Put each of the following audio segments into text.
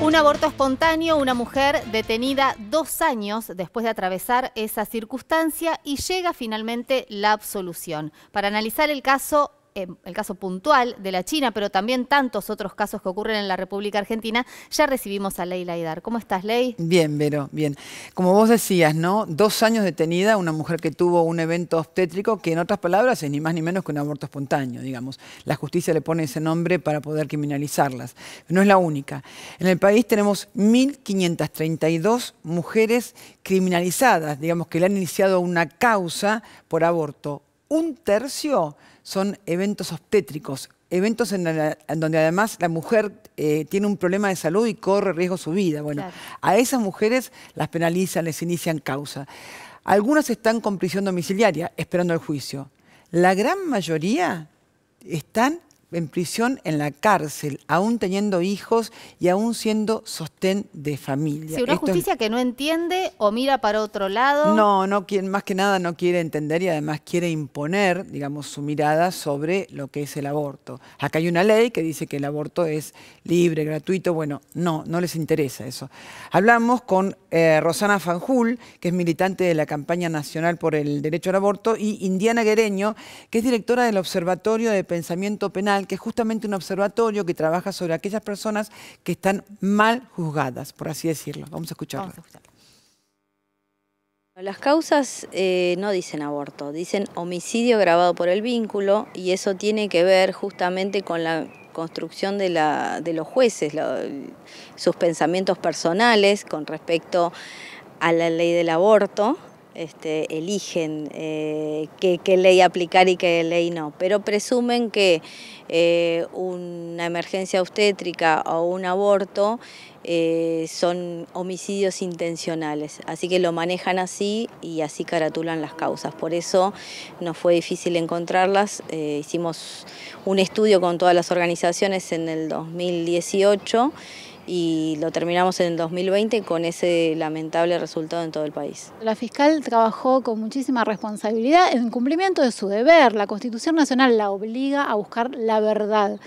Un aborto espontáneo, una mujer detenida dos años después de atravesar esa circunstancia y llega finalmente la absolución. Para analizar el caso, Em, el caso puntual de la China, pero también tantos otros casos que ocurren en la República Argentina, ya recibimos a Ley Laidar. ¿Cómo estás, Ley? Bien, Vero, bien. Como vos decías, ¿no? Dos años detenida, una mujer que tuvo un evento obstétrico que en otras palabras es ni más ni menos que un aborto espontáneo, digamos. La justicia le pone ese nombre para poder criminalizarlas. No es la única. En el país tenemos 1.532 mujeres criminalizadas, digamos, que le han iniciado una causa por aborto. Un tercio son eventos obstétricos, eventos en, donde además la mujer eh, tiene un problema de salud y corre riesgo su vida. Bueno, a esas mujeres las penalizan, les inician causa. Algunas están con prisión domiciliaria, esperando el juicio. La gran mayoría están en prisión, en la cárcel, aún teniendo hijos y aún siendo sostén de familia. ¿Es una justicia que no entiende o mira para otro lado. No, no, más que nada no quiere entender y además quiere imponer, digamos, su mirada sobre lo que es el aborto. Acá hay una ley que dice que el aborto es libre, gratuito. Bueno, no, no les interesa eso. Hablamos con eh, Rosana Fanjul, que es militante de la campaña nacional por el derecho al aborto, y Indiana Guereño, que es directora del Observatorio de Pensamiento Penal que es justamente un observatorio que trabaja sobre aquellas personas que están mal juzgadas, por así decirlo. Vamos a escucharlo. Las causas eh, no dicen aborto, dicen homicidio grabado por el vínculo y eso tiene que ver justamente con la construcción de, los jueces, sus pensamientos personales con respecto a la ley del aborto este, eligen eh, qué, ley aplicar y qué ley no, pero presumen que eh, una emergencia obstétrica o un aborto eh, son homicidios intencionales, así que lo manejan así y así caratulan las causas. Por eso nos fue difícil encontrarlas. hicimos un estudio con todas las organizaciones en el 2018 y lo terminamos en 2020 con ese lamentable resultado en todo el país. La fiscal trabajó con muchísima responsabilidad en cumplimiento de su deber. La Constitución Nacional la obliga a buscar la verdad.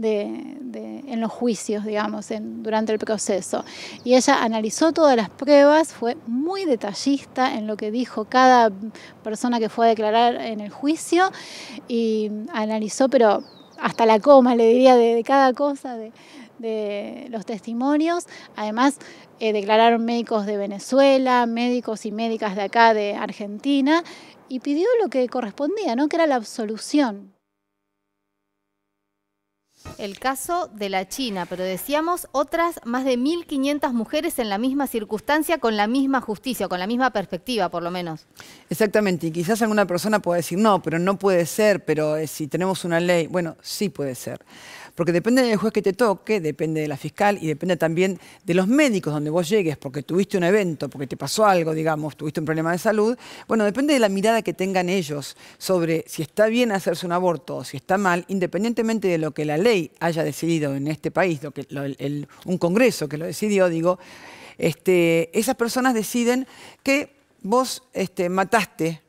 en los juicios, digamos, en, durante el proceso. Y ella analizó todas las pruebas, fue muy detallista en lo que dijo cada persona que fue a declarar en el juicio y analizó, pero hasta la coma, le diría, de, de cada cosa, de, de los testimonios. Además, eh, declararon médicos de Venezuela, médicos y médicas de acá, de Argentina, y pidió lo que correspondía, ¿no? que era la absolución. El caso de la China, pero decíamos otras más de 1.500 mujeres en la misma circunstancia, con la misma justicia, con la misma perspectiva, por lo menos. Exactamente, y quizás alguna persona pueda decir, no, pero no puede ser, pero eh, si tenemos una ley, bueno, sí puede ser. Porque depende del juez que te toque, depende de la fiscal y depende también de los médicos donde vos llegues, porque tuviste un evento, porque te pasó algo, digamos, tuviste un problema de salud. Bueno, depende de la mirada que tengan ellos sobre si está bien hacerse un aborto o si está mal, independientemente de lo que la ley haya decidido en este país, lo que, un congreso que lo decidió, digo, este, esas personas deciden que vos este, mataste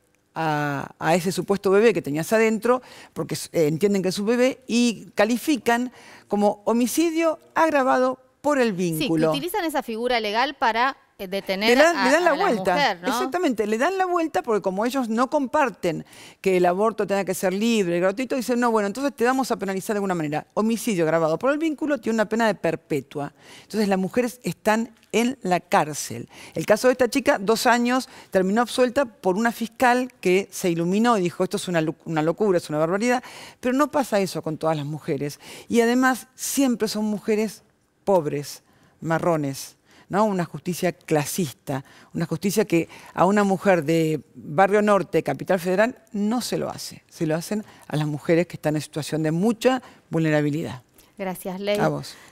a, ese supuesto bebé que tenías adentro, porque eh, entienden que es un bebé, y califican como homicidio agravado por el vínculo. Sí, utilizan esa figura legal para eh, detener le dan, la vuelta. Exactamente, le dan la vuelta porque como ellos no comparten que el aborto tenga que ser libre, gratuito, dicen, no, bueno, entonces te vamos a penalizar de alguna manera. Homicidio grabado por el vínculo tiene una pena de perpetua. Entonces las mujeres están en la cárcel. El caso de esta chica, dos años, terminó absuelta por una fiscal que se iluminó y dijo, esto es una, locura, es una barbaridad, pero no pasa eso con todas las mujeres. Y además, siempre son mujeres pobres, marrones, ¿no? una justicia clasista, una justicia que a una mujer de Barrio Norte, Capital Federal, no se lo hace, se lo hacen a las mujeres que están en situación de mucha vulnerabilidad. Gracias, Ley. A vos.